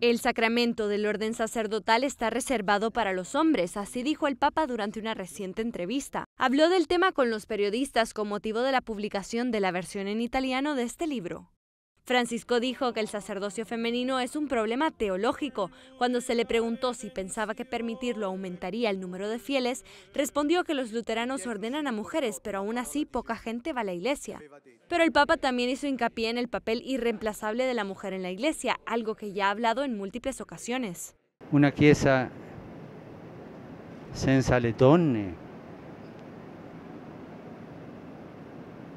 El sacramento del orden sacerdotal está reservado para los hombres, así dijo el Papa durante una reciente entrevista. Habló del tema con los periodistas con motivo de la publicación de la versión en italiano de este libro. Francisco dijo que el sacerdocio femenino es un problema teológico. Cuando se le preguntó si pensaba que permitirlo aumentaría el número de fieles, respondió que los luteranos ordenan a mujeres, pero aún así poca gente va a la iglesia. Pero el Papa también hizo hincapié en el papel irreemplazable de la mujer en la iglesia, algo que ya ha hablado en múltiples ocasiones. Una chiesa senza le donne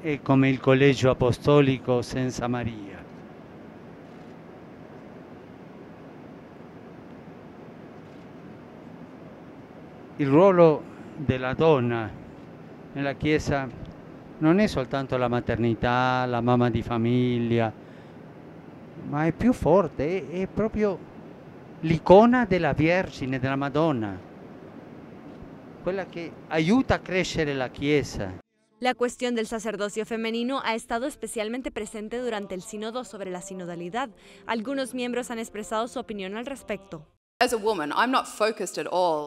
como e come il Colegio Apostólico senza María il ruolo della donna nella Chiesa non è soltanto la maternità, la mamma di famiglia, ma è più forte, è, è proprio l'icona della Vergine, della Madonna, quella che aiuta a crescere la Chiesa. La cuestión del sacerdocio femenino ha estado especialmente presente durante el sínodo sobre la sinodalidad. Algunos miembros han expresado su opinión al respecto.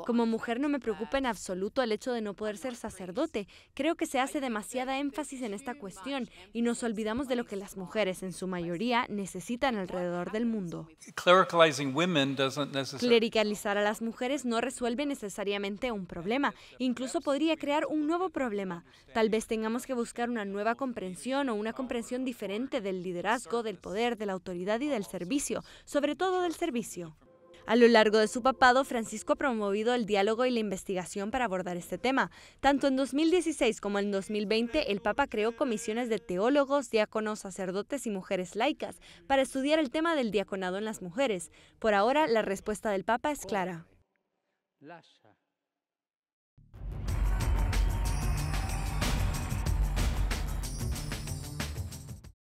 Como mujer no me preocupa en absoluto el hecho de no poder ser sacerdote. Creo que se hace demasiada énfasis en esta cuestión y nos olvidamos de lo que las mujeres en su mayoría necesitan alrededor del mundo. Clericalizar a las mujeres no resuelve necesariamente un problema, incluso podría crear un nuevo problema. Tal vez tengamos que buscar una nueva comprensión o una comprensión diferente del liderazgo, del poder, de la autoridad y del servicio, sobre todo del servicio. A lo largo de su papado, Francisco ha promovido el diálogo y la investigación para abordar este tema. Tanto en 2016 como en 2020, el Papa creó comisiones de teólogos, diáconos, sacerdotes y mujeres laicas para estudiar el tema del diaconado en las mujeres. Por ahora, la respuesta del Papa es clara.